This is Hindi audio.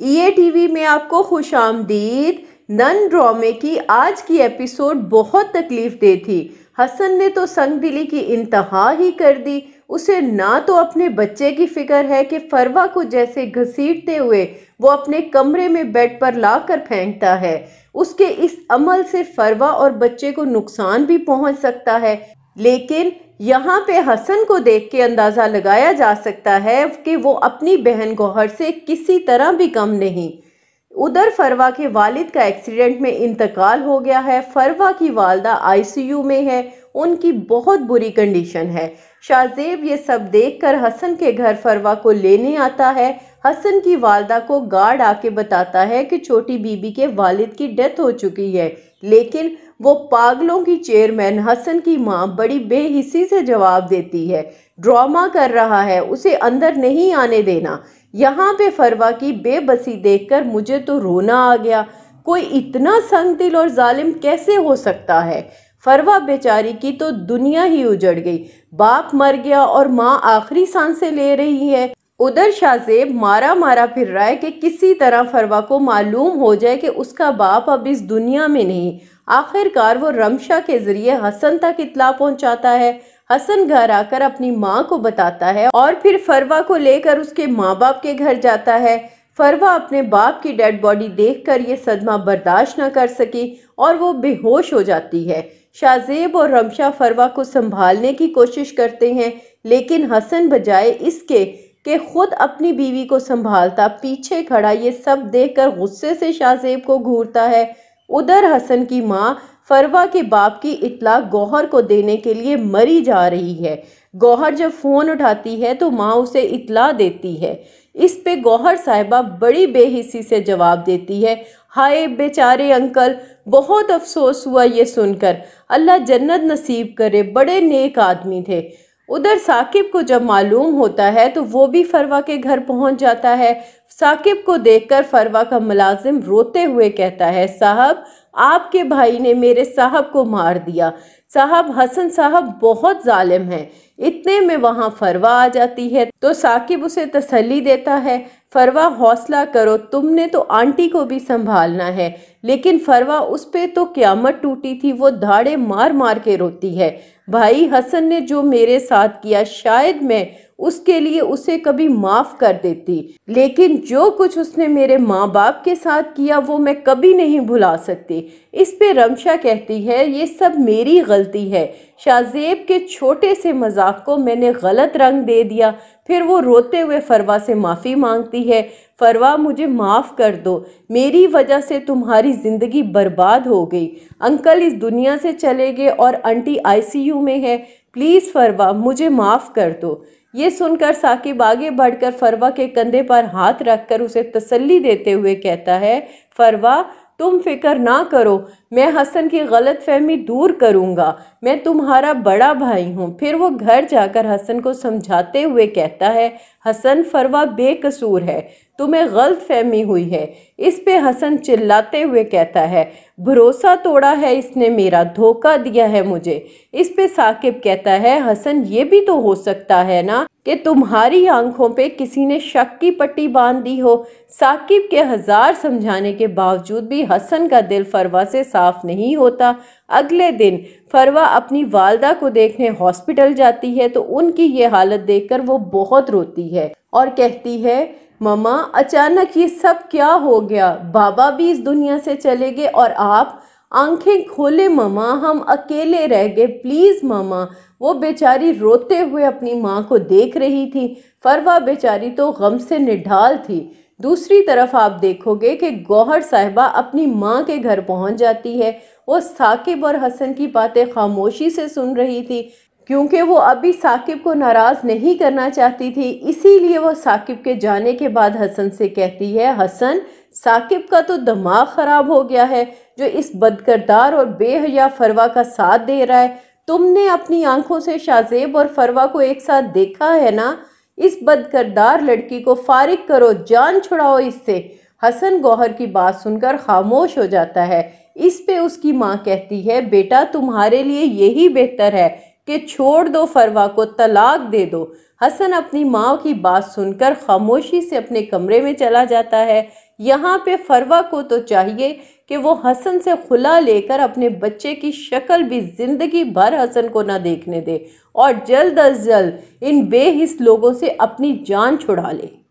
ई टीवी में आपको खुश आमदीद नन ड्रामे की आज की एपिसोड बहुत तकलीफ दे थी हसन ने तो संग दिली की इंतहा ही कर दी उसे ना तो अपने बच्चे की फिक्र है कि फरवा को जैसे घसीटते हुए वो अपने कमरे में बेड पर ला कर फेंकता है उसके इस अमल से फरवा और बच्चे को नुकसान भी पहुंच सकता है लेकिन यहाँ पे हसन को देख के अंदाज़ा लगाया जा सकता है कि वो अपनी बहन गौहर से किसी तरह भी कम नहीं उधर फरवा के वालिद का एक्सीडेंट में इंतकाल हो गया है फरवा की वालदा आईसीयू में है उनकी बहुत बुरी कंडीशन है शाहजेब ये सब देखकर हसन के घर फरवा को लेने आता है हसन की वालदा को गार्ड आके बताता है कि छोटी बीबी के वालिद की डेथ हो चुकी है लेकिन वो पागलों की चेयरमैन हसन की माँ बड़ी बेहिसी से जवाब देती है ड्रामा कर रहा है उसे अंदर नहीं आने देना यहाँ पे फरवा की बेबसी देखकर मुझे तो रोना आ गया कोई इतना संग दिल और जालिम कैसे हो सकता है फरवा बेचारी की तो दुनिया ही उजड़ गई बाप मर गया और माँ आखिरी सांसें ले रही है उधर शाहजेब मारा मारा फिर रहा है कि किसी तरह फरवा को मालूम हो जाए कि उसका बाप अब इस दुनिया में नहीं आखिरकार वो रमशा के ज़रिए हसन तक इतला पहुंचाता है हसन घर आकर अपनी माँ को बताता है और फिर फरवा को लेकर उसके माँ बाप के घर जाता है फरवा अपने बाप की डेड बॉडी देखकर ये सदमा बर्दाश्त न कर सकी और वो बेहोश हो जाती है शाहजेब और रमशा फरवा को संभालने की कोशिश करते हैं लेकिन हसन बजाय इसके कि खुद अपनी बीवी को संभालता पीछे खड़ा ये सब देखकर गुस्से से शाहजेब को घूरता है उधर हसन की माँ फरवा के बाप की इतला गौहर को देने के लिए मरी जा रही है गौहर जब फ़ोन उठाती है तो माँ उसे इतला देती है इस पे गौहर साहिबा बड़ी बेहिसी से जवाब देती है हाय बेचारे अंकल बहुत अफसोस हुआ ये सुनकर अल्लाह जन्नत नसीब करे बड़े नेक आदमी थे उधर साकिब को जब मालूम होता है तो वो भी फरवा के घर पहुंच जाता है साकिब को देखकर फरवा का मुलाजिम रोते हुए कहता है साहब आपके भाई ने मेरे साहब को मार दिया साहब हसन साहब बहुत जालिम है इतने में वहाँ फरवा आ जाती है तो साकिब उसे तसल्ली देता है फरवा हौसला करो तुमने तो आंटी को भी संभालना है लेकिन फरवा उस पर तो क्यामत टूटी थी वो धाड़े मार मार के रोती है भाई हसन ने जो मेरे साथ किया शायद मैं उसके लिए उसे कभी माफ़ कर देती लेकिन जो कुछ उसने मेरे माँ बाप के साथ किया वो मैं कभी नहीं भुला सकती इस पे रमशा कहती है ये सब मेरी गलती है शाहजेब के छोटे से मजाक को मैंने गलत रंग दे दिया फिर वो रोते हुए फरवा से माफ़ी मांगती है फरवा मुझे माफ़ कर दो मेरी वजह से तुम्हारी ज़िंदगी बर्बाद हो गई अंकल इस दुनिया से चले गए और आंटी आईसीयू में है प्लीज़ फरवा मुझे माफ़ कर दो ये सुनकर साकिब आगे बढ़कर फरवा के कंधे पर हाथ रखकर उसे तसल्ली देते हुए कहता है फरवा तुम फिक्र ना करो मैं हसन की गलत फहमी दूर करूँगा मैं तुम्हारा बड़ा भाई हूँ फिर वो घर जाकर हसन को समझाते हुए कहता है हसन फरवा बेकसूर है तुम्हें गलत फहमी हुई है इस पे हसन चिल्लाते हुए कहता है भरोसा तोड़ा है इसने मेरा धोखा दिया है मुझे इस पे साकिब कहता है हसन ये भी तो हो सकता है ना कि तुम्हारी आंखों पे किसी ने शक की पट्टी बांध दी हो साकिब के हज़ार समझाने के बावजूद भी हसन का दिल फरवा से साफ नहीं होता अगले दिन फरवा अपनी वालदा को देखने हॉस्पिटल जाती है तो उनकी ये हालत देखकर वो बहुत रोती है और कहती है ममा अचानक ये सब क्या हो गया बाबा भी इस दुनिया से चले गए और आप आंखें खोले ममा हम अकेले रह गए प्लीज़ ममा वो बेचारी रोते हुए अपनी माँ को देख रही थी फरवा बेचारी तो गम से निढाल थी दूसरी तरफ आप देखोगे कि गौहर साहबा अपनी माँ के घर पहुँच जाती है वो साकिब और हसन की बातें खामोशी से सुन रही थी क्योंकि वो अभी साकिब को नाराज़ नहीं करना चाहती थी इसीलिए वो साकिब के जाने के बाद हसन से कहती है हसन साकिब का तो दिमाग ख़राब हो गया है जो इस बदकरदार और बेहया फरवा का साथ दे रहा है तुमने अपनी आंखों से शाजेब और फरवा को एक साथ देखा है ना इस बदकरदार लड़की को फारिग करो जान छुड़ाओ इससे हसन गौहर की बात सुनकर खामोश हो जाता है इस पे उसकी माँ कहती है बेटा तुम्हारे लिए यही बेहतर है कि छोड़ दो फरवा को तलाक दे दो हसन अपनी माँ की बात सुनकर खामोशी से अपने कमरे में चला जाता है यहाँ पे फरवा को तो चाहिए कि वो हसन से खुला लेकर अपने बच्चे की शक्ल भी ज़िंदगी भर हसन को ना देखने दे और जल्द अज जल्द इन बेहिस लोगों से अपनी जान छुड़ा ले